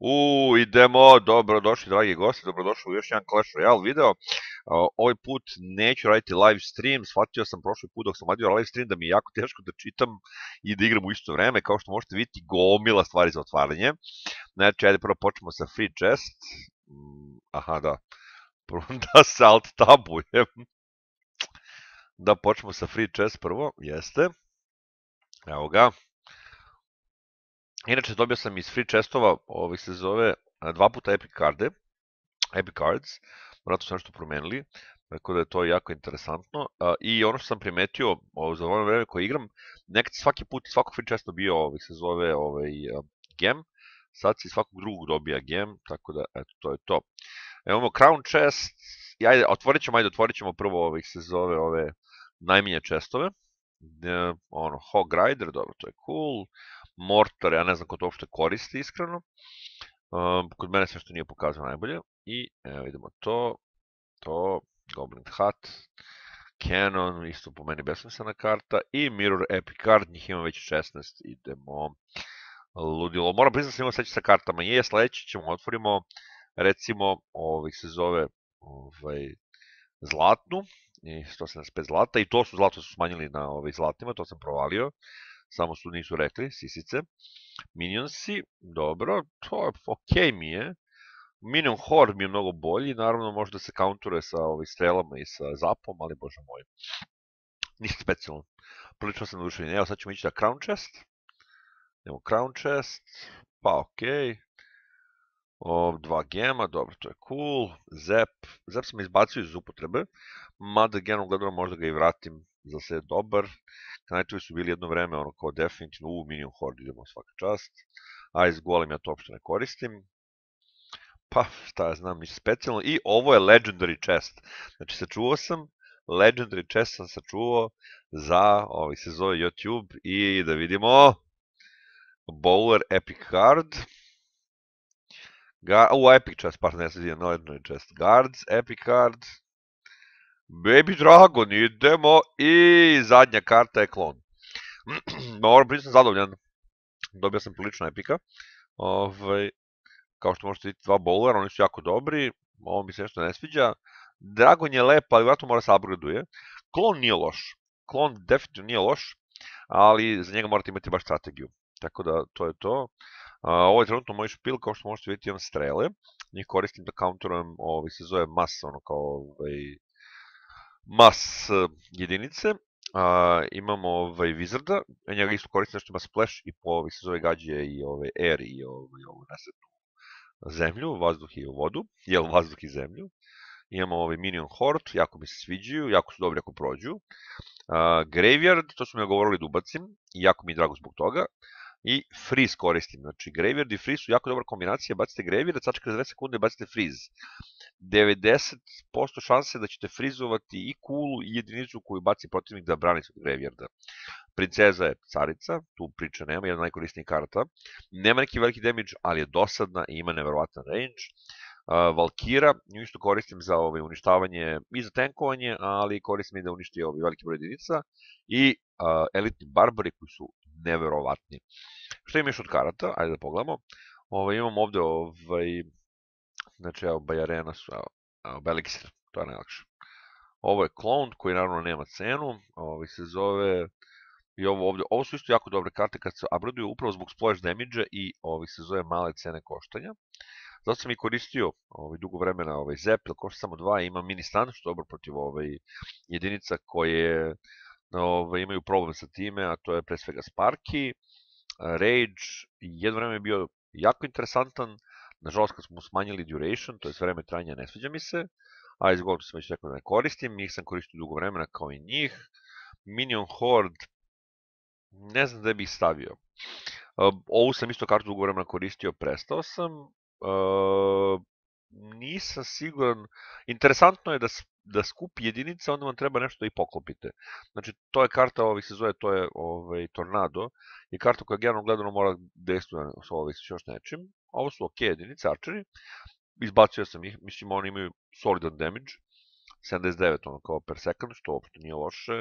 U, idemo, dobrodošli dragi gosti, dobrodošli u još jedan Clash Royale video. ovaj put neću raditi live stream, shvatio sam prošli put dok sam radio live stream da mi je jako teško da čitam i da igram u isto vreme, kao što možete vidjeti gomila stvari za otvaranje. Znači, ajde prvo počnemo sa free chest. Mm, aha, da. Prvo da se alt tabujem. Da počnemo sa free chest prvo, jeste. Evo ga. Inače, dobio sam iz free chestova, ovih se zove, e, dva puta Epic Carde, Epic Cards, vratno su nešto promijenili, tako da je to jako interesantno. I ono što sam primetio za ono vreme koje igram, nekad svaki put, svakog free chesta bio, ovih se zove, ovaj, gem, sad si svakog drugog dobija gem, tako da, eto, to je to. Evo imamo Crown Chest, i ajde, otvorit ćemo, ajde, otvorit ćemo prvo ovih se zove, ove najminje chestove. E, ono, Hog Rider, dobro, to je cool. Mortar, ja ne znam ko to uopšte koristi iskreno. Ehm, kod mene sve što nije pokazano najbolje. I evo vidimo to, to, Goblin Hat, Canon, isto po meni besmislena karta. I Mirror Epic Card, njih ima već 16. Idemo ludilo. Moram priznati imamo se sa kartama. Je, sljedeće ćemo otvorimo, recimo, ovih se zove ovaj, zlatnu, 175 zlata, i to su zlato su smanjili na zlatnima, ovaj, zlatima, to sam provalio samo su nisu rekli, sisice. Minionsi, dobro, to je mi je. Minion Horde mi je mnogo bolji, naravno možda se counture sa ovim ovaj, strelama i sa zapom, ali bože moj. Nisam specijalno. Prilično sam nadušen. Evo sad ćemo ići na Crown Chest. Idemo Crown Chest, pa okej. dva gema, dobro, to je cool. Zep, Zep sam izbacio iz upotrebe, mada genom gledano možda ga i vratim za sve dobar. Knightovi su bili jedno vreme ono kao definitivno u Minion Horde idemo svaka čast. Ice Golem ja to uopšte ne koristim. Pa, šta ja znam, ništa specijalno. I ovo je Legendary Chest. Znači, sačuvao sam, Legendary Chest sam sačuvao za, ovaj se zove YouTube, i da vidimo, Bowler Epic Card. ga u Epic Chest, pa ne sam no Legendary Chest. Guards, Epic Card. Baby Dragon, idemo i zadnja karta je klon. Moram sam zadovoljan. Dobio sam prilično epika. Ovaj, kao što možete vidjeti dva bowlera, oni su jako dobri. Ovo mi se nešto ne sviđa. Dragon je lep, ali vratno mora se upgraduje. Klon nije loš. Klon definitivno nije loš, ali za njega morate imati baš strategiju. Tako da to je to. Ovo je trenutno moj špil, kao što možete vidjeti imam strele. Njih koristim da counterujem, ovi ovaj, se zove masovno ono kao ovaj, mas eh, jedinice, imamo ovaj Wizarda, njega isto koristim nešto ima Splash i po ovih ovaj, se zove gađe i ove ovaj, Air i ovaj, ovu nesretnu zemlju, vazduh i vodu, jel vazduh i zemlju. Imamo ovaj Minion Horde, jako mi se sviđaju, jako su dobri ako prođu. graveyard, to smo mi govorili da jako mi je drago zbog toga. I Freeze koristim, znači Graveyard i Freeze su jako dobra kombinacija, bacite Graveyard, za 2 sekunde i bacite Freeze. 90% šanse da ćete frizovati i kulu i jedinicu koju baci protivnik da brani se od Graveyarda. Princeza je carica, tu priča nema, jedna najkorisnijih karta. Nema neki veliki damage, ali je dosadna i ima neverovatan range. Valkira, nju isto koristim za ovaj, uništavanje i za tankovanje, ali koristim i da uništi ovaj veliki broj jedinica. I elitni barbari koji su neverovatni. Što ima još od karata? Ajde da pogledamo. Ovaj, imamo ovde ovaj, Znači, evo, Bajarena su, evo, evo Belixir, to je najlakše. Ovo je Clone, koji naravno nema cenu, ovi ovaj, se zove... I ovo ovdje, ovo su isto jako dobre karte kad se upgraduju upravo zbog splash damage i ovih ovaj, se zove male cene koštanja. Zato sam i koristio ovaj, dugo vremena ovaj Zep, ili košta samo dva ima mini stan, što je dobro protiv ove ovaj, jedinica koje imaju problem sa time, a to je pre svega Sparky, Rage, jedno vreme je bio jako interesantan, Nažalost, kad smo smanjili duration, to je vreme trajanja, ne sviđa mi se. Ice Gold sam već rekao da ne koristim, njih sam koristio dugo vremena kao i njih. Minion Horde, ne znam da bih stavio. Ehm, ovu sam isto kartu dugo vremena koristio, prestao sam. Ehm, nisam siguran, interesantno je da da skupi jedinice, onda vam treba nešto da i poklopite. Znači, to je karta, ovih se zove, to je ovaj, Tornado, je karta koja generalno gledano mora destuje s ovih s još nečim ovo su ok jedinice, arčeri. Izbacio sam ih, mislim oni imaju solidan damage. 79 ono kao per second, što uopšte nije loše.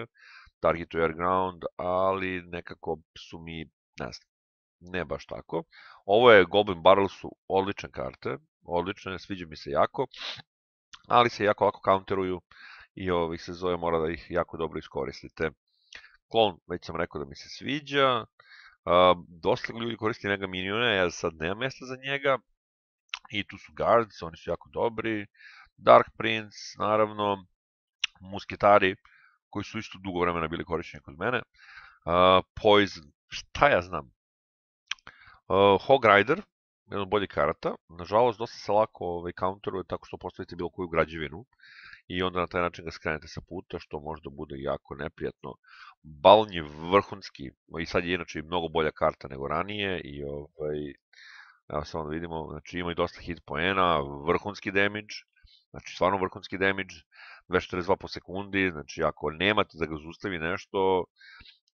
target air ground, ali nekako su mi, ne znam, ne baš tako. Ovo je Goblin Barrel su odlične karte, odlične, sviđa mi se jako, ali se jako lako counteruju i ovih se zove mora da ih jako dobro iskoristite. Klon, već sam rekao da mi se sviđa, dosta ljudi koristi Mega Miniona, ja sad nema mjesta za njega. I tu su Guards, oni su jako dobri. Dark Prince, naravno. Musketari, koji su isto dugo vremena bili korišteni kod mene. Uh, Poison, šta ja znam. Uh, Hog Rider, jedna od boljih karata. Nažalost, dosta se lako ovaj, counteruje tako što postavite bilo koju građevinu i onda na taj način ga skrenete sa puta, što možda bude jako neprijatno Balon je vrhunski i sad je inače mnogo bolja karta nego ranije i ovaj, evo vidimo, znači ima i dosta hit poena, vrhunski damage, znači stvarno vrhunski damage, 242 po sekundi, znači ako nemate da ga zustavi nešto,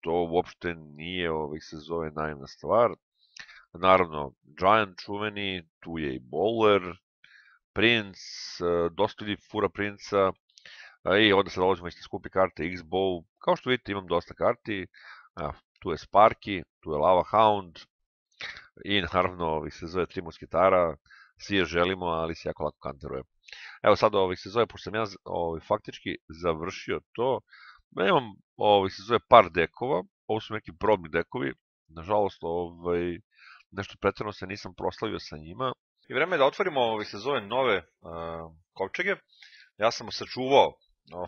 to uopšte nije, ovih ovaj, se zove najemna stvar. Naravno, Giant čuveni, tu je i Bowler, Prince, e, dosta ljudi fura Princa, E, I onda se dolazimo isti skupi karte X-Bow. Kao što vidite imam dosta karti. tu je Sparky, tu je Lava Hound. I naravno ovih se zove tri musketara. Svi je želimo, ali se jako lako kanteruje. Evo sad ovih se zove, pošto sam ja faktički završio to. Ja imam ovih se zove par dekova. Ovo su neki probni dekovi. Nažalost, ovaj, nešto pretjerano se nisam proslavio sa njima. I vrijeme je da otvorimo ovih se zove nove uh, Ja sam sačuvao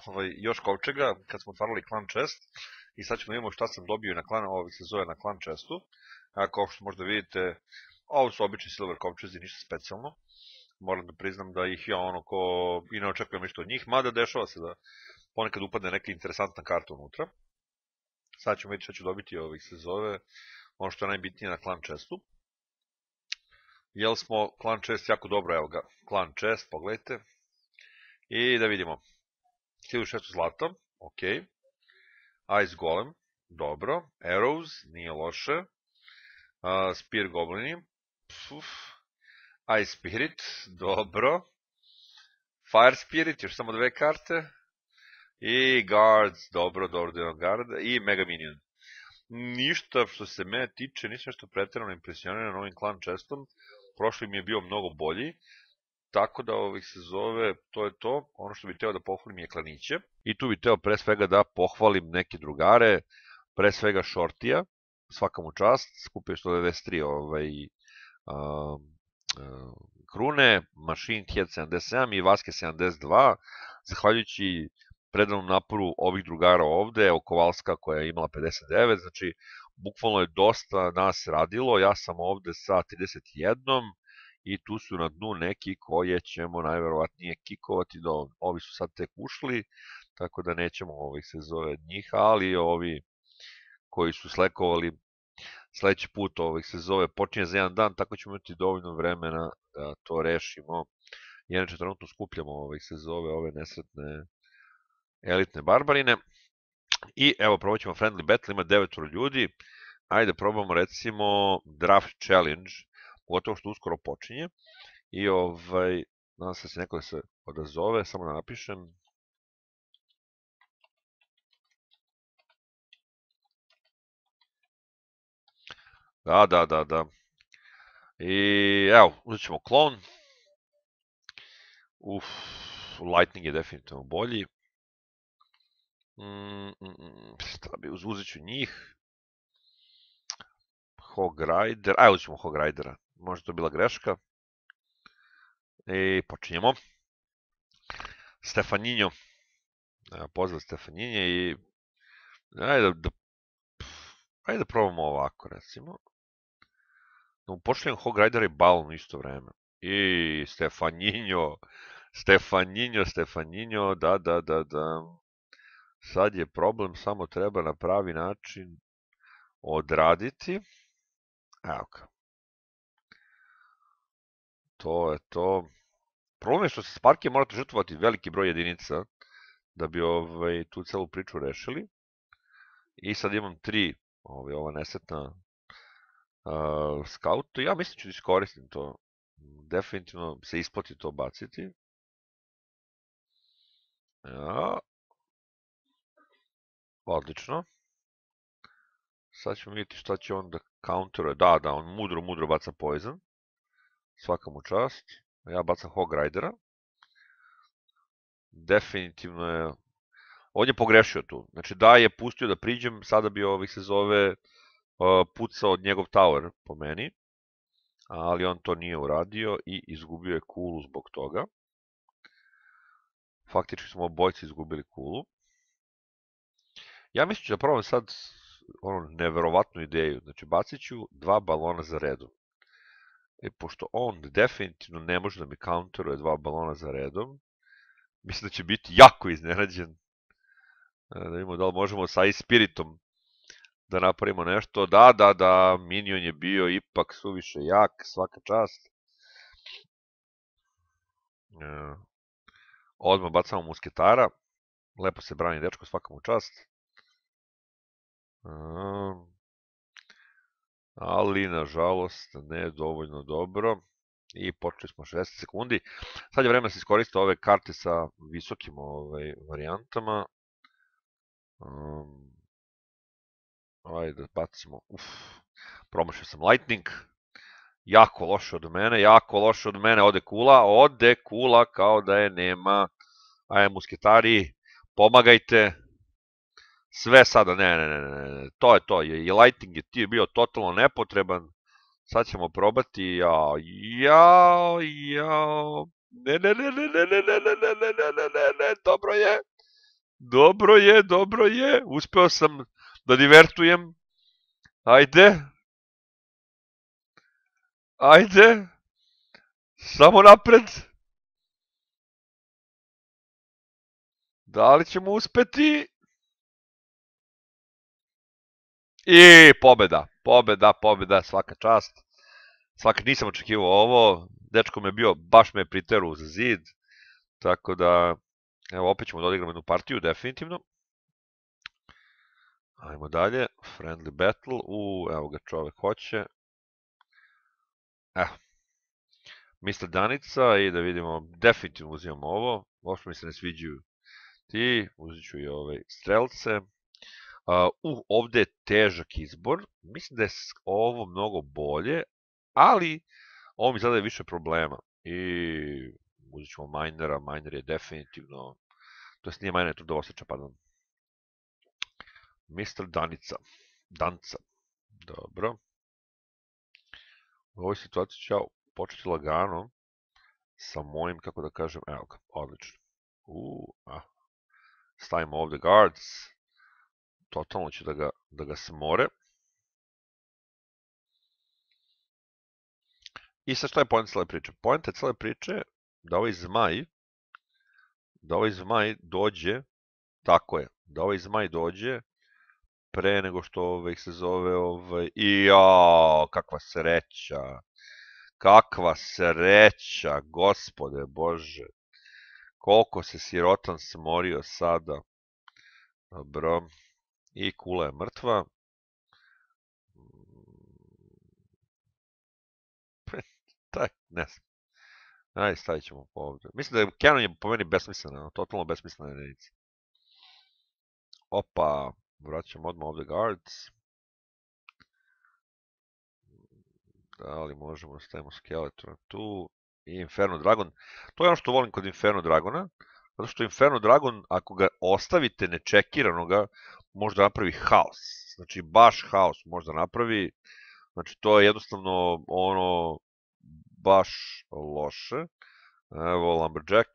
ovaj, još kovčega, kad smo otvarali klan chest i sad ćemo vidimo šta sam dobio na klan, ovih se zove na klan chestu. A kao što možda vidite, ovo su obični silver kovčezi, ništa specijalno. Moram da priznam da ih ja ono ko i ne očekujem ništa od njih, mada dešava se da ponekad upadne neka interesantna karta unutra. Sad ćemo vidjeti šta ću dobiti ovih se zove, ono što je najbitnije na klan čestu. Jel smo klan chest jako dobro, evo ga, klan chest, pogledajte. I da vidimo, Steel Shirt zlatom, ok. Ice Golem, dobro. Arrows, nije loše. Spear Goblin, puf. Ice Spirit, dobro. Fire Spirit, još samo dve karte. I Guards, dobro, dobro, dobro, guard. I Mega Minion. Ništa što se mene tiče, nisam što pretjerano impresioniran ovim klan čestom. Prošli mi je bio mnogo bolji. Tako da ovih se zove, to je to. Ono što bih teo da pohvalim je Klaniće. I tu bih teo pre svega da pohvalim neke drugare, pre svega Shortija, svaka mu čast, skupio 193 ovaj, um, um, krune, Machine Head 77 i Vaske 72, zahvaljujući predanom naporu ovih drugara ovde, Okovalska Kovalska koja je imala 59, znači bukvalno je dosta nas radilo, ja sam ovde sa 31, i tu su na dnu neki koje ćemo najverovatnije kikovati do ovi su sad tek ušli tako da nećemo ovih se zove njih ali ovi koji su slekovali sljedeći put ovih se zove počinje za jedan dan tako ćemo imati dovoljno vremena da to rešimo inače trenutno skupljamo ovih se zove ove nesretne elitne barbarine i evo probat ćemo friendly battle ima devetoro ljudi ajde probamo recimo draft challenge pogotovo što uskoro počinje. I ovaj, nadam se da se neko se odazove, samo da napišem. Da, da, da, da. I evo, uzet ćemo klon. Uf, Lightning je definitivno bolji. Mm, mm, mm, šta bi, uzet ću njih. Hog Rider, ajde uzet ćemo Hog Ridera možda to bila greška. I e, počinjemo. Stefaninjo, e, pozdrav Stefaninje i ajde da, ajde da probamo ovako recimo. Da počinjem Hog Rider i Balon isto vreme. I Stefaninjo, Stefaninjo, Stefaninjo, da, da, da, da. Sad je problem, samo treba na pravi način odraditi. Evo to je to. Problem je što se s morate žrtvovati veliki broj jedinica da bi ovaj, tu celu priču rešili. I sad imam tri ovaj, ova nesetna uh, Ja mislim ću da iskoristim to. Definitivno se isplati to baciti. Ja. Odlično. Sad ćemo vidjeti šta će on da counteruje. Da, da, on mudro, mudro baca poison. Svaka mu čast. Ja bacam Hog Ridera. Definitivno je... On je pogrešio tu. Znači da je pustio da priđem, sada bi ovih se zove pucao od njegov tower po meni. Ali on to nije uradio i izgubio je kulu zbog toga. Faktički smo obojci izgubili kulu. Ja mislim da probam sad onu neverovatnu ideju. Znači, bacit ću dva balona za redom. E, pošto on definitivno ne može da mi counteruje dva balona za redom, mislim da će biti jako iznenađen. E, da vidimo da li možemo sa i spiritom da napravimo nešto. Da, da, da, Minion je bio ipak suviše jak, svaka čast. E, odmah bacamo musketara. Lepo se brani dečko, svaka mu čast. E, ali nažalost ne dovoljno dobro i počeli smo 60 sekundi. Sad je vreme da se iskoriste ove karte sa visokim ovaj, varijantama. ajde bacimo, uf, promašio sam Lightning, jako loše od mene, jako loše od mene, ode kula, ode kula kao da je nema, ajde musketari, pomagajte, sve sada, ne, ne, ne, ne, to je to, i lighting je bio totalno nepotreban, sad ćemo probati, jao, jao, jao, ne, ne, ne, ne, ne, ne, ne, ne, ne, ne, ne, ne, ne, dobro je, dobro je, dobro je, uspeo sam da divertujem, ajde, ajde, samo napred, da li ćemo uspeti, I pobjeda, pobjeda, pobjeda, svaka čast. Svaka, nisam očekivao ovo, dečko me bio, baš me priteru za zid, tako da, evo opet ćemo da odigram jednu partiju, definitivno. Ajmo dalje, friendly battle, u, evo ga čovek hoće. Evo, eh. Mr. danica i da vidimo, definitivno uzimamo ovo, uopšte mi se ne sviđaju ti, uzet ću i ove strelce. Uh, ovdje je težak izbor, mislim da je ovo mnogo bolje, ali ovo mi je više problema. I uzet ćemo Minera, Miner je definitivno, to jest nije Miner, to osjeća, pardon. Mr. Danica, Danca, dobro. U ovoj situaciji ću ja početi lagano sa mojim, kako da kažem, evo ga, odlično. Uuu, ah. Stavimo ovdje guards, totalno ću da ga, da ga smore. I sad šta je pojenta cele priče? Pojenta cele priče da ovaj zmaj, da ovaj zmaj dođe, tako je, da ovaj zmaj dođe pre nego što ovaj se zove ovaj, i o, kakva sreća, kakva sreća, gospode bože, koliko se sirotan smorio sada, dobro, i kula je mrtva. Tak, ne znam. Ajde, stavit ćemo ovdje. Mislim da je Canon je po meni besmislena, ono, totalno besmislena jedinica. Opa, vraćamo odmah ovdje guards. Da li možemo, stavimo Skeletora tu. I Inferno Dragon. To je ono što volim kod Inferno Dragona. Zato što Inferno Dragon, ako ga ostavite nečekiranoga, možda napravi haos. Znači, baš haos možda napravi. Znači, to je jednostavno ono baš loše. Evo, Lumberjack.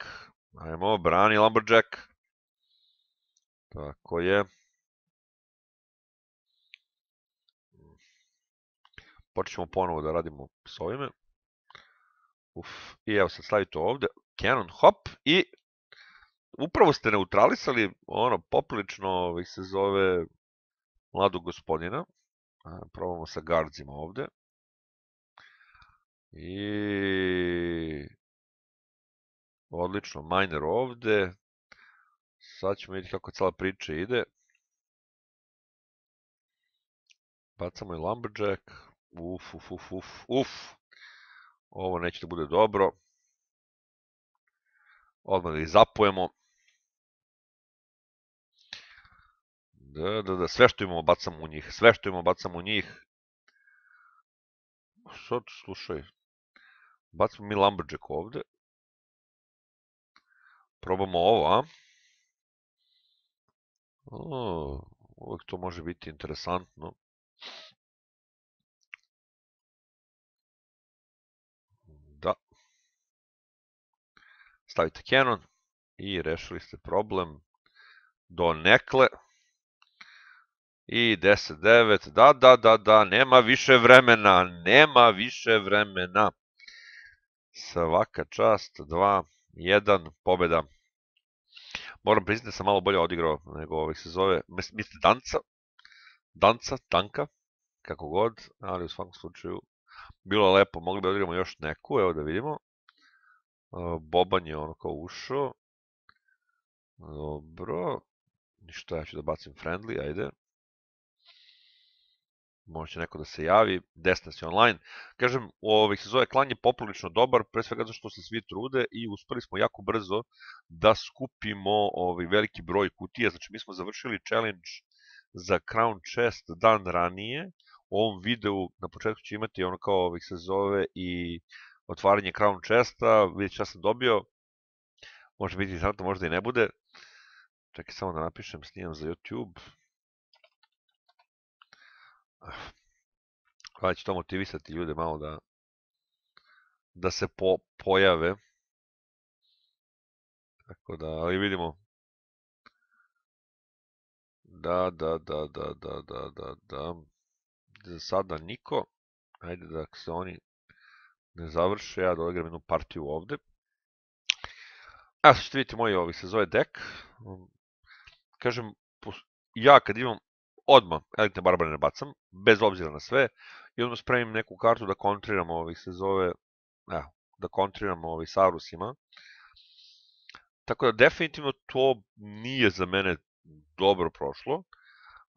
Ajmo, brani Lumberjack. Tako je. Počet ponovo da radimo s ovime. i evo sad stavite to ovdje. Cannon hop i upravo ste neutralisali, ono, poprilično, ovih se zove, mladog gospodina. Probamo sa gardzima ovdje. I... Odlično, miner ovdje. Sad ćemo vidjeti kako cijela priča ide. Bacamo i lumberjack. Uf, uf, uf, uf, uf. Ovo neće da bude dobro. Odmah da ih zapujemo. Da, da, da, sve što imamo bacam u njih, sve što imamo bacam u njih. Sad, slušaj, bacimo mi Lumberjack ovde. Probamo ova. uvijek to može biti interesantno. Da. Stavite Canon i rešili ste problem do nekle. I 10, 9, da, da, da, da, nema više vremena, nema više vremena. Svaka čast, 2, 1, pobjeda. Moram priznati da sam malo bolje odigrao nego ovih se zove, mislim Danca, Danca, Tanka, kako god, ali u svakom slučaju bilo lepo, mogli bi odigramo još neku, evo da vidimo. E, Boban je ono kao ušao. Dobro, ništa, ja ću da bacim friendly, ajde možda će neko da se javi, desna si online. Kažem, ovih se zove klan je poprilično dobar, pre svega zato što se svi trude i uspeli smo jako brzo da skupimo ovaj veliki broj kutija. Znači, mi smo završili challenge za Crown Chest dan ranije. U ovom videu na početku će imati ono kao ovih se zove i otvaranje Crown Chesta, vidjet ću sam dobio. Može biti interesantno, možda i ne bude. Čekaj samo da napišem, snimam za YouTube. Hvala će to motivisati ljude malo da, da se pojave. Tako da, ali vidimo. Da, da, da, da, da, da, da, da. Za sada niko. Ajde da se oni ne završe, ja dogram jednu partiju ovdje A što vidite moji ovi se zove deck Kažem, ja kad imam odmah elitne Barbarine bacam, bez obzira na sve, i odmah spremim neku kartu da kontriramo ovih se zove, da kontriramo ovih Saurusima. Tako da definitivno to nije za mene dobro prošlo,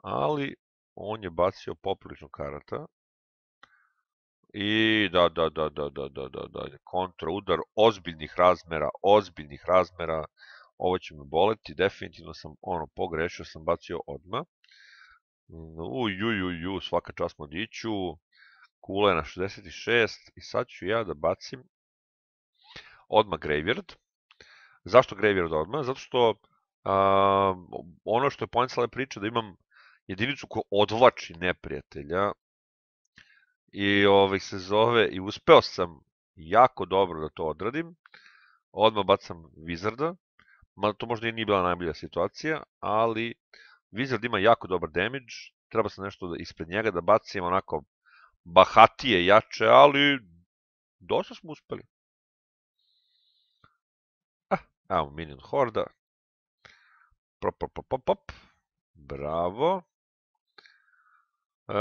ali on je bacio poprilično karata. I da, da, da, da, da, da, da, da, kontraudar ozbiljnih razmera, ozbiljnih razmera, ovo će me boleti, definitivno sam ono pogrešio, sam bacio odmah. Ujujuju, svaka čast modiću, Kula je na 66 i sad ću ja da bacim odmah Graveyard. Zašto Graveyard odmah? Zato što ono što je pojencala priča da imam jedinicu koja odvlači neprijatelja i ovaj, se zove i uspeo sam jako dobro da to odradim. Odmah bacam Wizarda, ma to možda i nije bila najbolja situacija, ali Wizard ima jako dobar damage, treba se nešto ispred njega da bacimo onako bahatije jače, ali dosta smo uspeli. Ah, evo minion horda. Pop, pop, pop, pop, pop. Bravo. E,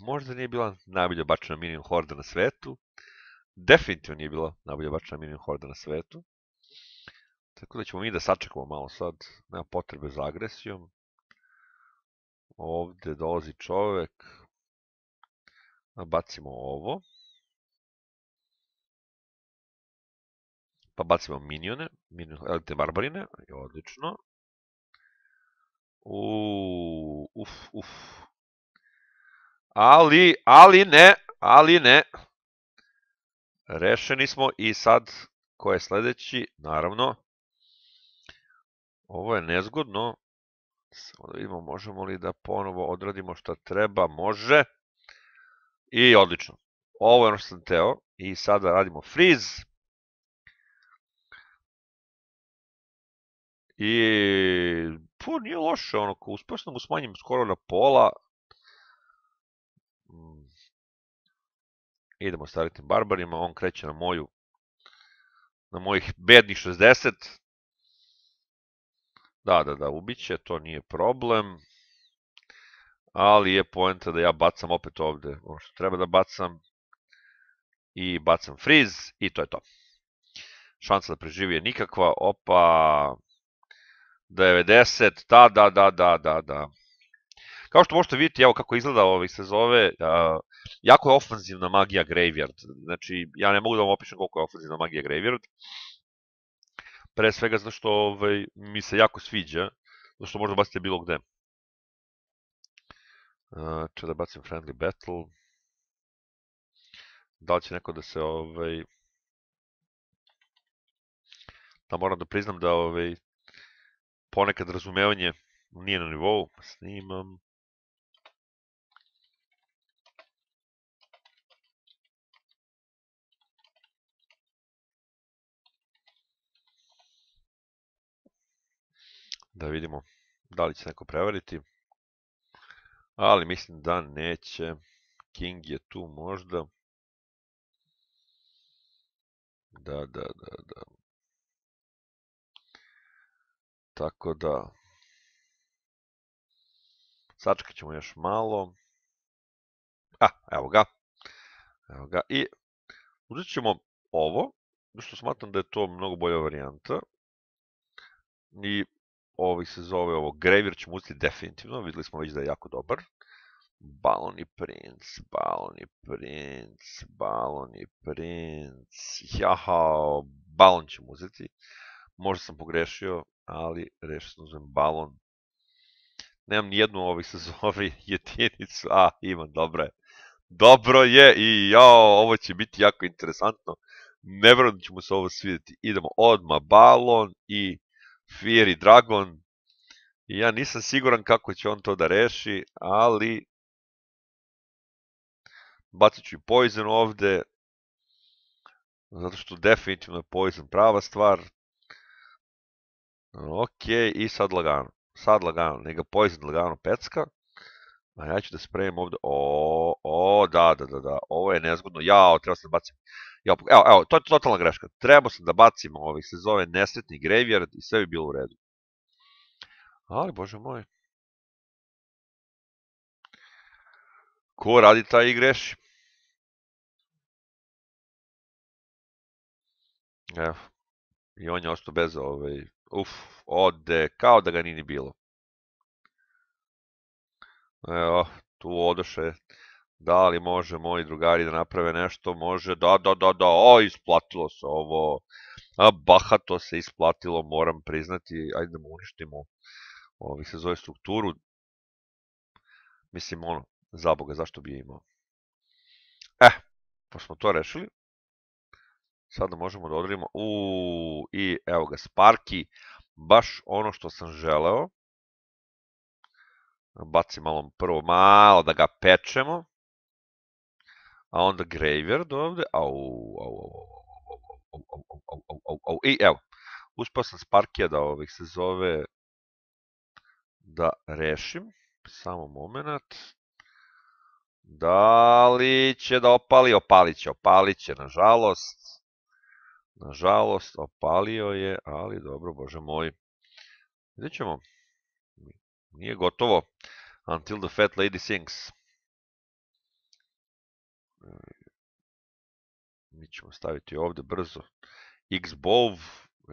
možda nije bila najbolja bačena minion horda na svetu. Definitivno nije bila najbolja bačena minion horda na svetu. Tako da ćemo mi da sačekamo malo sad, nema potrebe za agresijom. Ovdje dolazi čovjek. bacimo ovo. Pa bacimo minione, elite barbarine, odlično. uf, uf. Ali, ali ne, ali ne. Rešeni smo i sad, ko je sljedeći, Naravno, ovo je nezgodno. Samo da vidimo možemo li da ponovo odradimo šta treba. Može. I odlično. Ovo je ono što sam teo. I sada radimo freeze. I pu, nije loše, ono, uspješno mu smanjim skoro na pola. Mm. Idemo staviti barbarima, on kreće na moju na mojih bednih 60. Da, da, da, ubiće, to nije problem. Ali je poenta da ja bacam opet ovdje ono što treba da bacam. I bacam freeze i to je to. Šansa da preživi je nikakva. Opa, 90, da, da, da, da, da, da. Kao što možete vidjeti, evo kako izgleda ovih se zove, jako je ofenzivna magija Graveyard. Znači, ja ne mogu da vam opišem koliko je ofenzivna magija Graveyard. Pre svega zato što ovaj, mi se jako sviđa, zato što možda bacite bilo gde. Uh, če da bacim Friendly Battle. Da li će neko da se... Ovaj, da moram da priznam da ovaj, ponekad razumevanje nije na nivou. Pa snimam. da vidimo da li će neko prevariti. Ali mislim da neće. King je tu možda. Da, da, da, da. Tako da... Sačekat ćemo još malo. A, evo ga. Evo ga. I uzet ćemo ovo, što smatram da je to mnogo bolja varijanta. I ovih se zove ovo ćemo uzeti definitivno, vidjeli smo već da je jako dobar. i princ, i princ, i princ, jaha, balon ćemo uzeti. Možda sam pogrešio, ali rešio sam uzem balon. Nemam nijednu ovih se zove jedinicu, a imam, dobro je. Dobro je i jao, ovo će biti jako interesantno. Nevrlo ćemo se ovo svidjeti. Idemo odmah balon i Fear i Dragon. ja nisam siguran kako će on to da reši, ali bacit ću i Poison ovde, zato što definitivno je Poison prava stvar. Ok, i sad lagano, sad lagano, nega Poison lagano pecka. A ja ću da spremim ovde, o, o, da, da, da, da, ovo je nezgodno, jao, treba se baciti. Ja, evo, evo, to je totalna greška. Trebao sam da bacimo ovih se zove nesretni graveyard i sve bi bilo u redu. Ali, bože moj. Ko radi taj i greši? Evo. I on je ostao bez ove ovaj, Uf, ode, kao da ga nini bilo. Evo, tu odoše da li može i drugari da naprave nešto, može, da, da, da, da, o, isplatilo se ovo, a to se isplatilo, moram priznati, ajde da mu uništimo, ovi ovaj, se zove strukturu, mislim, ono, zaboga, zašto bi je imao. Eh, pa smo to rešili, sada možemo da odredimo, u i evo ga, Sparky. baš ono što sam želeo, bacim malo prvo malo da ga pečemo, a onda graveyard ovdje, au, au, au, au, au, i evo, uspao sam Sparkija da ovih se zove da rešim, samo moment, da li će da opali, opalit će, će, nažalost, nažalost, opalio je, ali dobro, bože moj, vidjet ćemo, nije gotovo, until the fat lady sings mi ćemo staviti ovdje brzo xbov,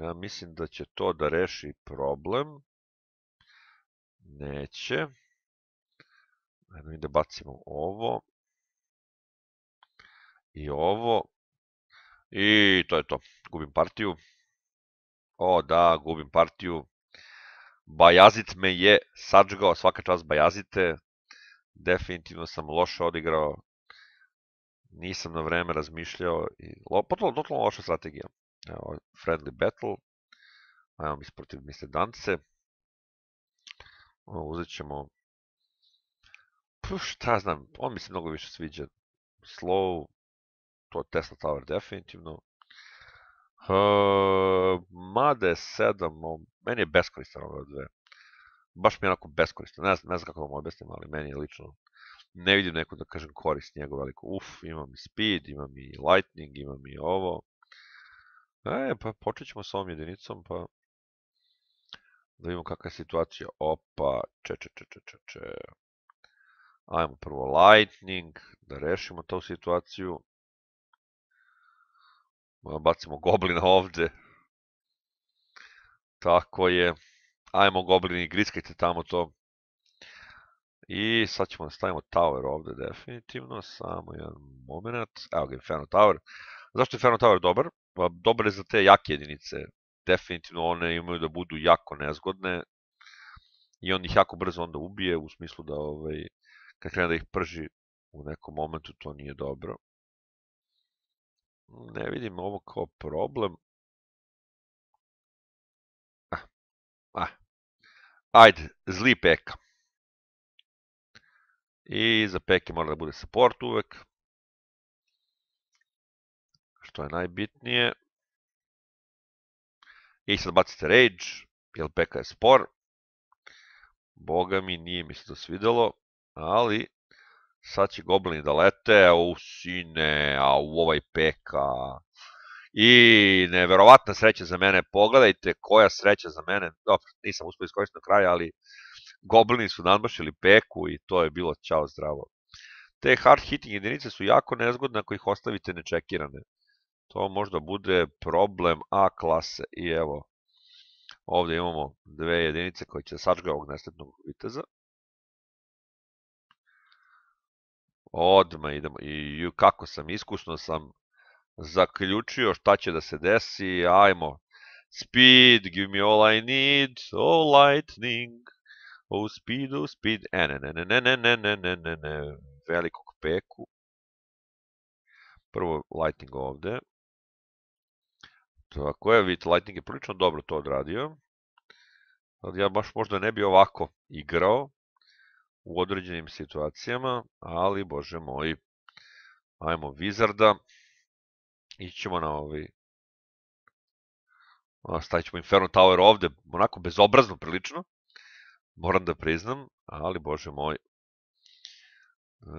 ja mislim da će to da reši problem. Neće. Ajmo mi da bacimo ovo. I ovo. I to je to. Gubim partiju. O da, gubim partiju. Bajazit me je sačgao, svaka čast Bajazite. Definitivno sam loše odigrao nisam na vreme razmišljao i potpuno totalno loša strategija. Evo, friendly battle, ajmo mi protiv Dance. Uzet ćemo, šta znam, on mi se mnogo više sviđa. Slow, to je Tesla Tower definitivno. Uh, Made 7, meni je beskoristan ove dve. Baš mi je onako beskoristan, ne znam, ne znam kako vam objasnim, ali meni je lično ne vidim neku da kažem korist njegov veliku. Uf, imam i speed, imam i lightning, imam i ovo. E, pa počet ćemo s ovom jedinicom, pa da vidimo kakva je situacija. Opa, če, če, če, če, če, Ajmo prvo lightning, da rešimo tu situaciju. Bacimo goblina ovdje. Tako je. Ajmo goblini, griskajte tamo to. I sad ćemo da stavimo Tower ovdje definitivno, samo jedan moment. Evo ga Inferno Tower. Zašto je Inferno Tower dobar? Pa, dobar je za te jake jedinice. Definitivno one imaju da budu jako nezgodne i on ih jako brzo onda ubije u smislu da ovaj, kad krene da ih prži u nekom momentu to nije dobro. Ne vidim ovo kao problem. Ah. ah. Ajde, zli peka. I za peke mora da bude support uvek. Što je najbitnije. I sad bacite rage, jer peka je spor. Boga mi nije mi se to svidjelo, ali sad će goblini da lete, u sine, a u ovaj peka. I neverovatna sreća za mene, pogledajte koja sreća za mene, dobro, nisam uspio iskoristiti na kraja, ali Goblini su nadmašili peku i to je bilo čao zdravo. Te hard hitting jedinice su jako nezgodne ako ih ostavite nečekirane. To možda bude problem A klase i evo ovdje imamo dve jedinice koje će sačga ovog nesretnog viteza. Odma idemo i kako sam iskusno sam zaključio šta će da se desi. Ajmo. Speed, give me all I need, oh lightning. O Speedu, Speed, e ne, ne, ne, ne, ne, ne, ne, ne, ne, velikog peku. Prvo Lightning ovde. Tako je, vidite, Lightning je prilično dobro to odradio. Ali ja baš možda ne bi ovako igrao u određenim situacijama, ali bože moj, ajmo Wizarda, ićemo na ovi stavit ćemo Inferno Tower ovde, onako bezobrazno prilično. Moram da priznam, ali bože moj. E,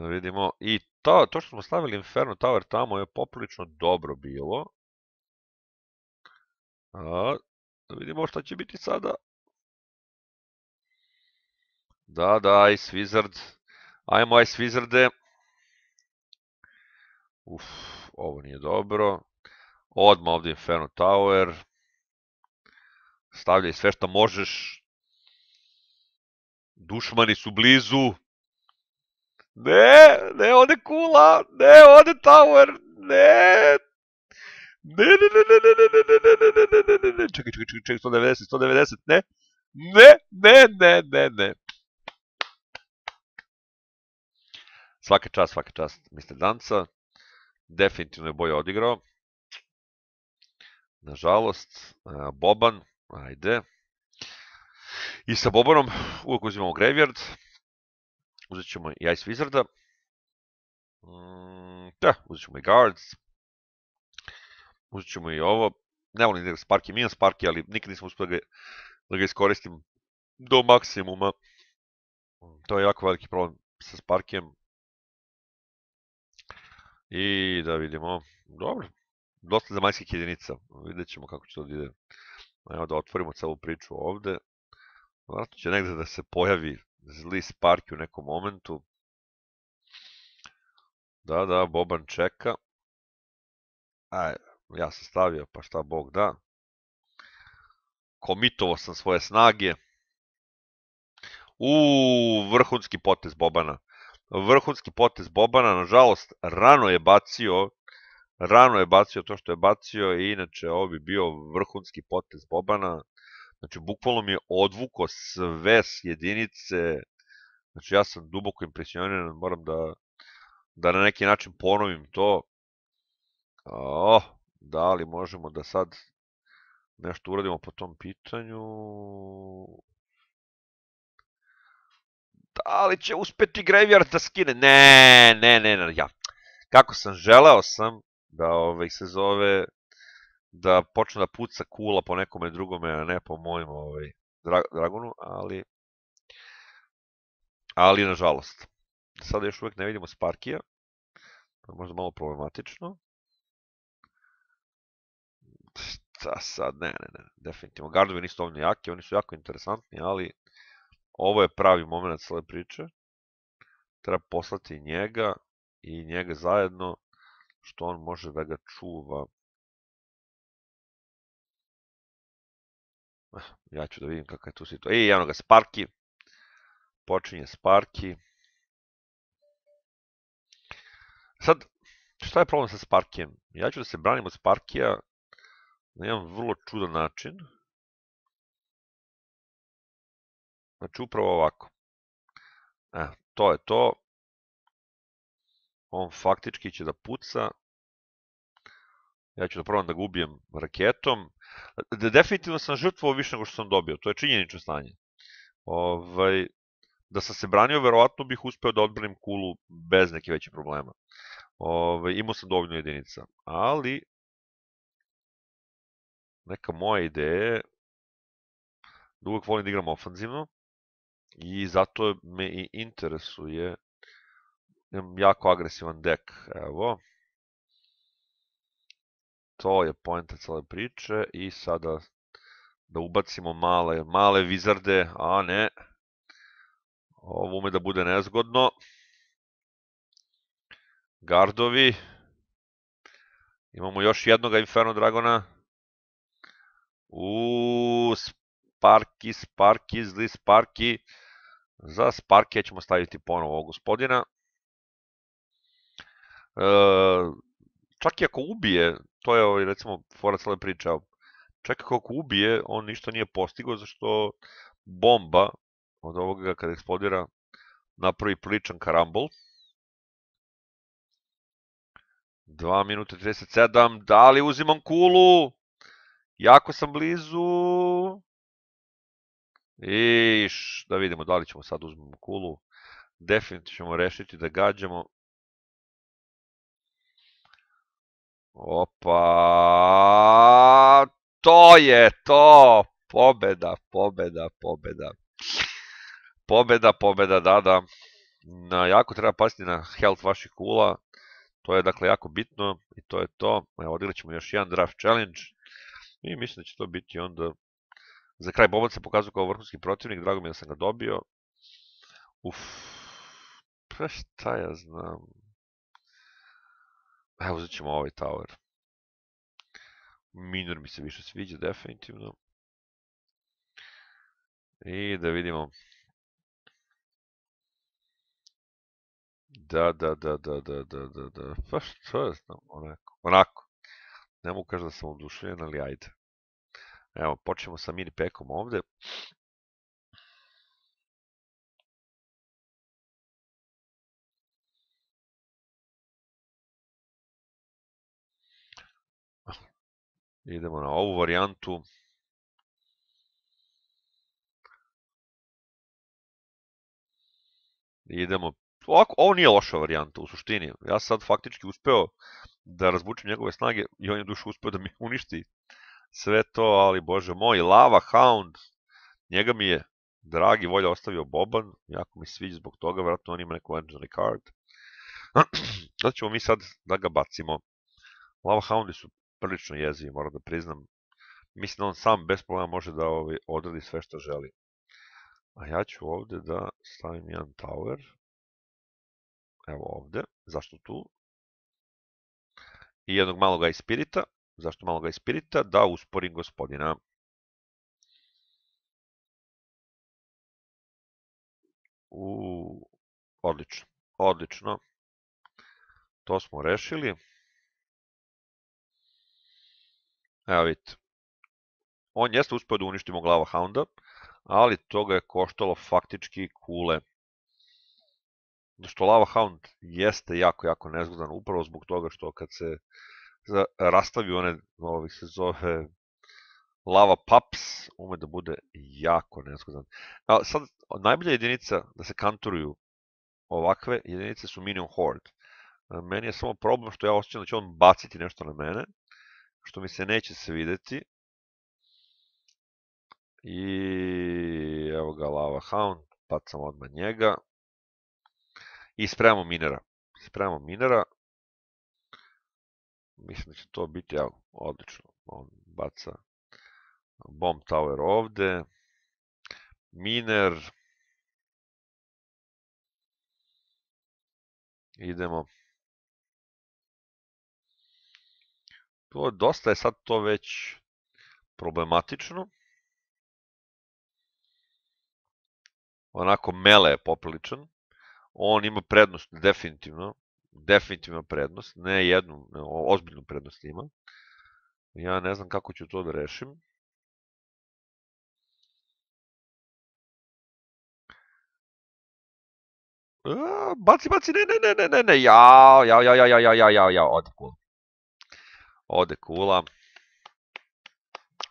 vidimo, i to, što smo stavili Inferno Tower tamo je poprilično dobro bilo. A, da vidimo šta će biti sada. Da, da, Ice Wizard. Ajmo Ice Wizarde. ovo nije dobro. Odmah ovdje Inferno Tower. Stavljaj sve što možeš dušmani su blizu. Ne, ne ode kula, ne ode tower, ne. Ne, ne, ne, ne, ne, ne, ne, ne, ne, ne, ne, ne, ne, čekaj, čekaj, čekaj, 190, 190, ne. Ne, ne, ne, ne, ne. Svaka čast, svaka čast, Mr. Danca. Definitivno je bolje odigrao. Nažalost, Boban, ajde. I sa Bobonom, uvijek uzimamo Graveyard. Uzet ćemo i Ice Wizarda. Mm, da, uzet ćemo i Guards. Uzet ćemo i ovo. Ne volim da Sparky, imam Sparky, ali nikad nisam uspio da ga, iskoristim do maksimuma. To je jako veliki problem sa Sparkijem. I da vidimo, dobro, dosta zemaljskih jedinica, vidjet ćemo kako će to ide. Evo da otvorimo celu priču ovdje. Vratno će negdje da se pojavi zli spark u nekom momentu. Da, da, Boban čeka. Aj, ja sam stavio, pa šta Bog da. Komitovo sam svoje snage. U vrhunski potez Bobana. Vrhunski potez Bobana, nažalost, rano je bacio rano je bacio to što je bacio i inače ovo bi bio vrhunski potez Bobana Znači, bukvalno mi je odvuko sve s jedinice. Znači, ja sam duboko impresioniran, moram da, da na neki način ponovim to. O, oh, da li možemo da sad nešto uradimo po tom pitanju? Da li će uspeti Graveyard da skine? Ne, ne, ne, ne, ja. Kako sam želeo sam da ovaj, se zove da počne da puca kula po nekome drugome, a ne po mojim ovaj, Dragonu, ali ali nažalost. Sada još uvijek ne vidimo Sparkija, to je možda malo problematično. Šta sad, ne, ne, ne, definitivno. Gardovi nisu ovdje jaki, oni su jako interesantni, ali ovo je pravi moment cijele priče. Treba poslati njega i njega zajedno, što on može da ga čuva Ja ću da vidim kakav je tu situacija. E, javno ga, Sparky. Počinje Sparky. Sad, šta je problem sa Sparkijem? Ja ću da se branim od Sparkija na jedan vrlo čudan način. Znači, upravo ovako. E, to je to. On faktički će da puca. Ja ću da probam da ga ubijem raketom definitivno sam žrtvovao više nego što sam dobio, to je činjenično stanje. Ovaj, da sam se branio, verovatno bih uspeo da odbranim kulu bez neke veće problema. Ovaj, imao sam dovoljno jedinica, ali neka moja ideja je da uvek volim da igram ofanzivno i zato me i interesuje imam jako agresivan dek, evo, to je pojenta cele priče i sada da ubacimo male, male vizarde, a ne, ovo ume da bude nezgodno, gardovi, imamo još jednog Inferno Dragona, u Sparky, Sparky, zli Sparky. za Sparky ćemo staviti ponovo gospodina, Eee čak i ako ubije, to je ovaj, recimo fora cele čak i ako ubije, on ništa nije postigao, zašto bomba od ovoga kada eksplodira napravi priličan karambol. 2 minuta 37, da li uzimam kulu? Jako sam blizu. Iš, da vidimo da li ćemo sad uzmemo kulu. Definitivno ćemo rešiti da gađamo. Opa, to je to, pobjeda, pobjeda, pobjeda. Pobjeda, pobjeda, da, da. Na, jako treba paziti na health vaših kula, to je dakle jako bitno i to je to. Evo, odigrat ćemo još jedan draft challenge i mislim da će to biti onda... Za kraj Boban se pokazuje kao vrhunski protivnik, drago mi je da sam ga dobio. uff, pa šta ja znam, Evo, uzet ćemo ovaj tower. Minor mi se više sviđa, definitivno. I da vidimo. Da, da, da, da, da, da, da, da. Pa što je znam, onako. Onako. Ne mogu kažem da sam oduševljen, ali ajde. Evo, počnemo sa mini pekom ovde. Idemo na ovu varijantu. Idemo. Ovako, ovo nije loša varijanta u suštini. Ja sam sad faktički uspeo da razbučim njegove snage i on je duš uspeo da mi uništi sve to, ali bože moj, Lava Hound, njega mi je dragi volja ostavio Boban, jako mi sviđa zbog toga, Vratno on ima neku legendary card. Sad ćemo mi sad da ga bacimo. Lava Houndi su prilično jeziv, moram da priznam. Mislim da on sam bez problema može da ovaj, odredi sve što želi. A ja ću ovdje da stavim jedan tower. Evo ovdje. Zašto tu? I jednog maloga ispirita. Zašto maloga ispirita? Da usporim gospodina. U, odlično, odlično. To smo rešili. Evo vidite. On jeste uspio da uništimo glava Hounda, ali to ga je koštalo faktički kule. Što Lava Hound jeste jako, jako nezgodan, upravo zbog toga što kad se rastavi one, ovih se zove, Lava Pups, ume da bude jako nezgodan. sad, najbolja jedinica da se kanturuju ovakve jedinice su Minion Horde. Meni je samo problem što ja osjećam da će on baciti nešto na mene, što mi se neće svidjeti. I evo ga Lava Hound, pacam odmah njega. I spremamo minera. Spremamo minera. Mislim da će to biti, evo, odlično. On baca bomb tower ovdje. Miner. Idemo. To, dosta je sad to već problematično. Onako Mele je popriličan. On ima prednost, definitivno. Definitivno prednost. Ne jednu, ozbiljnu prednost ima. Ja ne znam kako ću to da rešim. Baci, baci, ne, ne, ne, ne, ne, ja, ja, ja, ja, ja, ja, ja, ja, ja, Ode kula.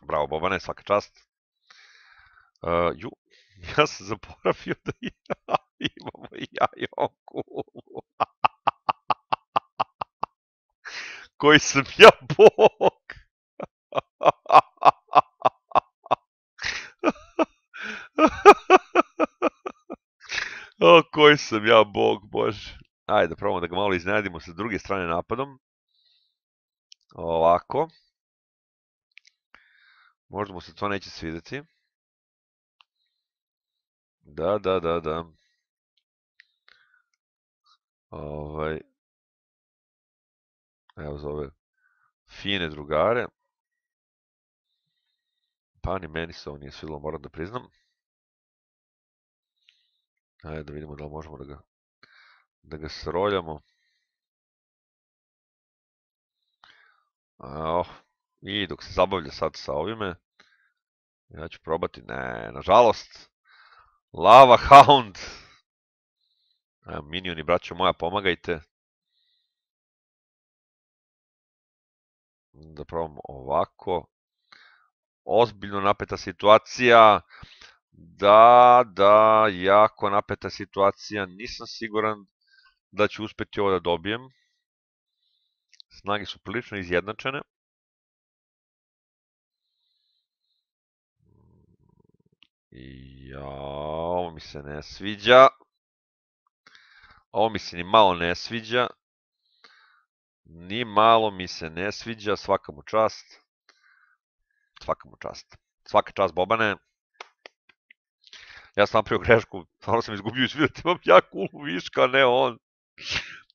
Bravo Bobane, svaka čast. E, ja sam zaboravio da imamo i ja i kulu. Koji sam ja bog. koji sam ja bog, bože. Ajde, da probamo da ga malo iznenadimo sa druge strane napadom. Ovako. Možda mu se to neće svidjeti. Da, da, da, da. Ovaj. Evo zove fine drugare. Pa ni meni se ovo nije svidjelo, moram da priznam. Ajde da vidimo da li možemo da ga, da ga sroljamo. Oh, I dok se zabavlja sad sa ovime, ja ću probati, ne, nažalost, Lava Hound. E, minioni, braćo moja, pomagajte. Da probam ovako. Ozbiljno napeta situacija. Da, da, jako napeta situacija. Nisam siguran da ću uspjeti ovo da dobijem. Snage su prilično izjednačene. Ja, ovo mi se ne sviđa. Ovo mi se ni malo ne sviđa. Ni malo mi se ne sviđa, svaka mu čast. Svaka mu čast. Svaka čast Bobane. Ja sam napravio grešku, stvarno sam izgubio i imam ja viška, ne on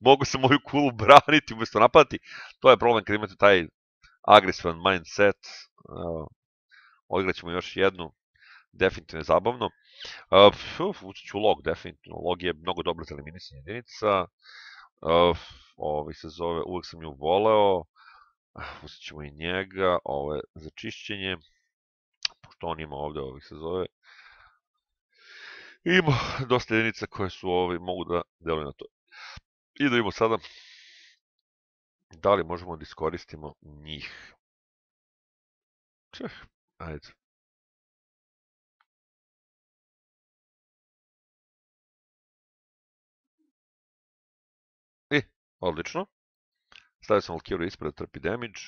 mogu se moju kulu braniti umjesto napadati. To je problem kad imate taj agresivan mindset. još jednu. Definitivno je zabavno. E, ući ću log, definitivno. Log je mnogo dobro za eliminisanje jedinica. E, ovi se zove, uvijek sam ju voleo. E, uzet ćemo i njega, ovo je za čišćenje. Pošto on ima ovdje, ovih se zove. Ima dosta jedinica koje su ovi, mogu da deluju na to. I da sada da li možemo da iskoristimo njih. Čeh, ajde. E, odlično. Stavio sam Valkyru ispred, trpi damage.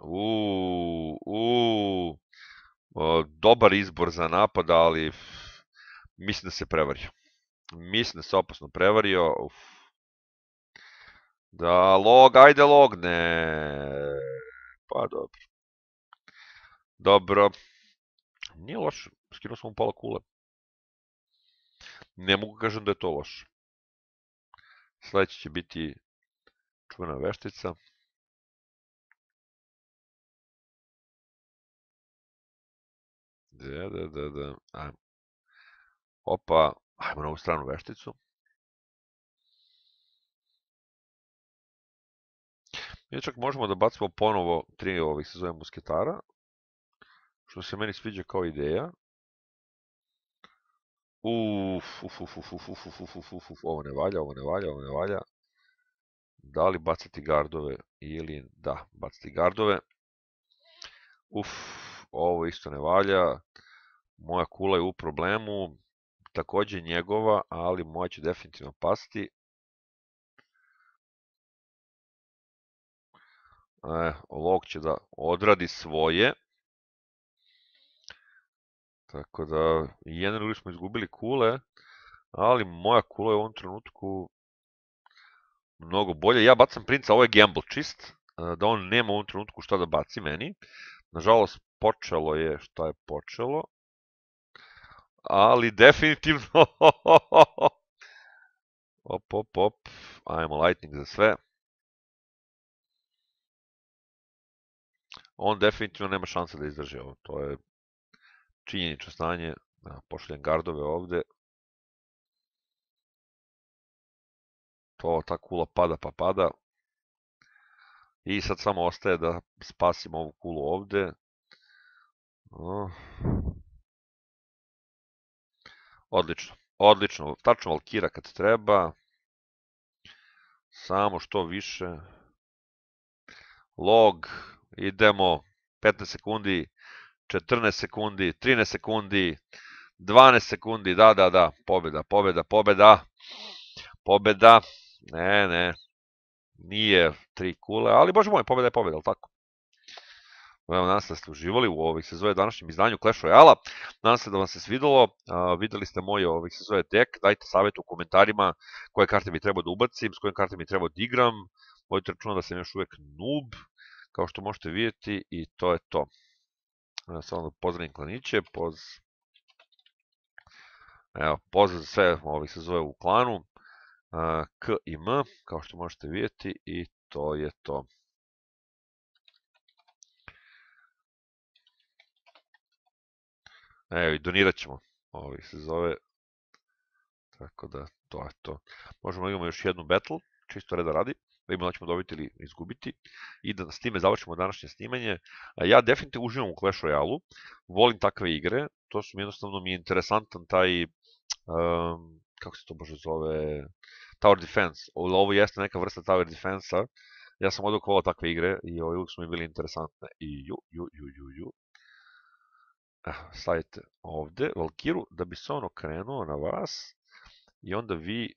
E, dobar izbor za napad, ali mislim da se prevario. Mislim da se opasno prevario. Da, log, ajde log, ne. Pa dobro. Dobro. Nije loš. skinuo sam mu pola kule. Ne mogu kažem da je to loš. Sljedeći će biti čuvena veštica. Da, da, da, da. Opa, Ajmo na ovu stranu vešticu. Mi čak možemo da bacimo ponovo tri ovih se zove musketara. Što se meni sviđa kao ideja. Uf, uf, uf, uf, uf, uf, uf, uf, uf, ovo ne valja, ovo ne valja, ovo ne valja. Da li baciti gardove ili da, baciti gardove. Uf, ovo isto ne valja. Moja kula je u problemu. Također njegova, ali moja će definitivno pasti. E, će da odradi svoje. Tako da, jedan smo izgubili kule, ali moja kula je u ovom trenutku mnogo bolje. Ja bacam princa, ovo je gamble čist, eh, da on nema u ovom trenutku šta da baci meni. Nažalost, počelo je šta je počelo ali definitivno... op, op, op, ajmo lightning za sve. On definitivno nema šanse da izdrži ovo, to je činjenično stanje. Pošljem gardove ovde. To ta kula pada pa pada. I sad samo ostaje da spasim ovu kulu ovde. Odlično, odlično, tačno Valkira kad treba. Samo što više. Log, idemo, 15 sekundi, 14 sekundi, 13 sekundi, 12 sekundi, da, da, da, pobjeda, pobjeda, pobjeda, pobjeda, ne, ne, nije tri kule, ali bože moj, pobjeda je pobjeda, ali tako? Evo, nadam se da ste uživali u ovih se zove današnjem izdanju Clash Royale-a. Nadam se da vam se svidelo. vidjeli ste moj ovih se zove deck. Dajte savjet u komentarima koje karte mi treba da ubacim, s kojim karte mi treba da igram. Vodite računa da sam još uvijek noob, kao što možete vidjeti. I to je to. Samo pozdravim klaniće. Poz... Evo, pozdrav sve ovih se zove u klanu. K i M, kao što možete vidjeti. I to je to. Evo i donirat ćemo. Ovi ovaj, se zove. Tako da, to je to. Možemo imamo još jednu battle, čisto reda radi. Da imamo da ćemo dobiti ili izgubiti. I da s time završimo današnje snimanje. Ja definitivno uživam u Clash royale Volim takve igre. To su mi jednostavno mi je interesantan taj... Ehm, kako se to zove... Tower Defense. Ovo jeste neka vrsta Tower Defensa. Ja sam odlukovao takve igre i ovaj uvijek su mi bili interesantne. I ju, ju, ju, ju, ju stavite ovdje Valkiru da bi se on okrenuo na vas i onda vi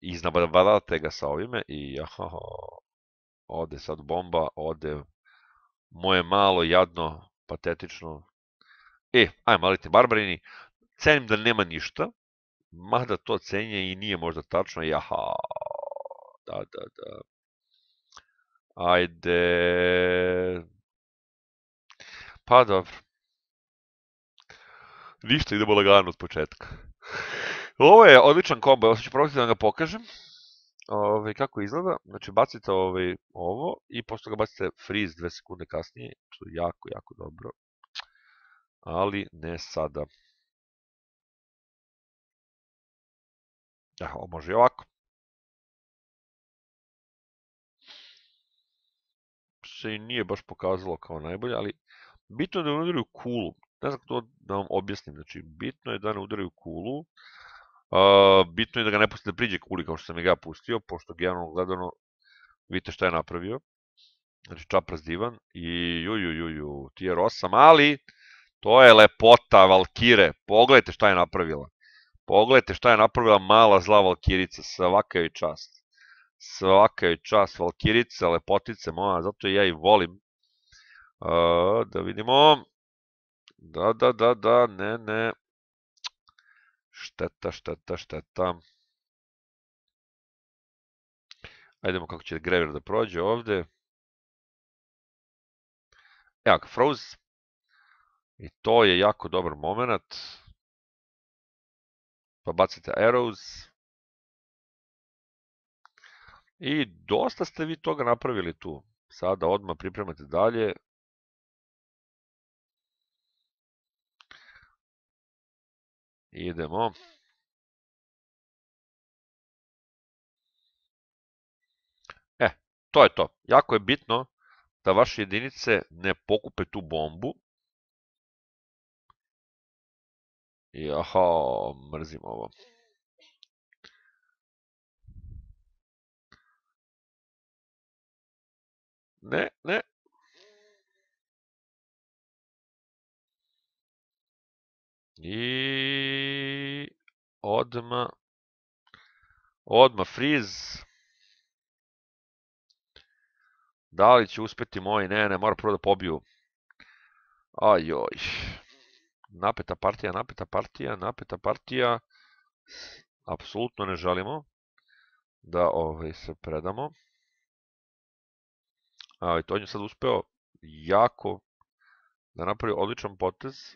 iznabadate ga sa ovime i aha, ode sad bomba, ode moje malo, jadno, patetično. E, aj malite barbarini, cenim da nema ništa, mada to cenje i nije možda tačno, jaha, da, da, da. Ajde, pa dobro. Ništa, idemo lagano od početka. Ovo je odličan kombo, evo sad ću probati da vam ga pokažem. Ove, ovaj, kako izgleda, znači bacite ove, ovaj, ovo i posle ga bacite freeze dve sekunde kasnije, što je jako, jako dobro. Ali ne sada. Ja, ovo može i ovako. Se i nije baš pokazalo kao najbolje, ali bitno je da unudiraju kulu. Ne znam to da vam objasnim, znači bitno je da ne udaraju kulu, bitno je da ga ne pusti da priđe kuli kao što sam i ga pustio, pošto generalno gledano vidite šta je napravio. Znači čapraz divan i ju, ju, ju, ju, tier 8, ali to je lepota Valkire, pogledajte šta je napravila. Pogledajte šta je napravila mala zla Valkirica, svaka joj čast. Svaka joj čast, Valkirica, lepotice moja, zato ja i volim. da vidimo, da, da, da, da, ne, ne. Šteta, šteta, šteta. Ajdemo kako će Graver da prođe ovdje. Evo Froze. I to je jako dobar moment. Pa bacite arrows. I dosta ste vi toga napravili tu. Sada odmah pripremate dalje. Idemo. E, to je to. Jako je bitno da vaše jedinice ne pokupe tu bombu. Jaha, mrzim ovo. Ne, ne, I odma odma friz. Da li će uspjeti moji? Ne, ne, mora prvo da pobiju. Ajoj. Napeta partija, napeta partija, napeta partija. Apsolutno ne želimo da ovaj, se predamo. Ali to je sad uspeo jako da napravi odličan potez.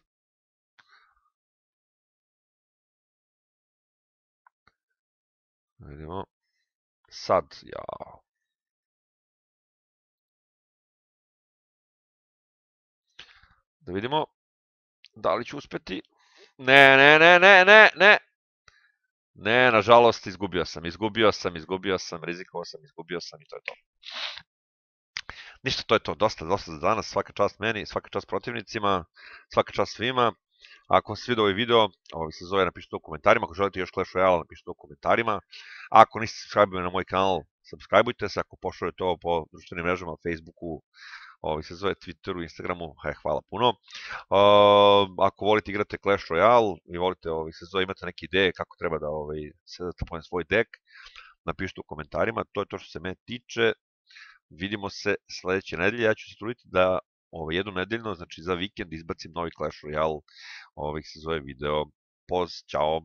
Vidimo. Sad, ja. Da vidimo. Da li ću uspjeti? Ne, ne, ne, ne, ne, ne. Ne, nažalost, izgubio sam, izgubio sam, izgubio sam, rizikovao sam, izgubio sam i to je to. Ništa, to je to, dosta, dosta za danas, svaka čast meni, svaka čast protivnicima, svaka čast svima. Ako vam se ovaj video, ovo se zove, napišite u komentarima, ako želite još Clash Royale, napišite u komentarima. Ako niste subscribe na moj kanal, subscribeujte se. Ako pošaljete to po društvenim mrežama, Facebooku, ovi ovaj, se zove Twitteru, Instagramu, he, hvala puno. Ehm, ako volite igrate Clash Royale i volite ovi ovaj, se zove imate neke ideje kako treba da ovaj se svoj dek, napišite u komentarima, to je to što se me tiče. Vidimo se sljedeće nedelje, ja ću se truditi da ovaj nedeljno, znači za vikend izbacim novi Clash Royale, ovih ovaj, se zove video. Poz, čao.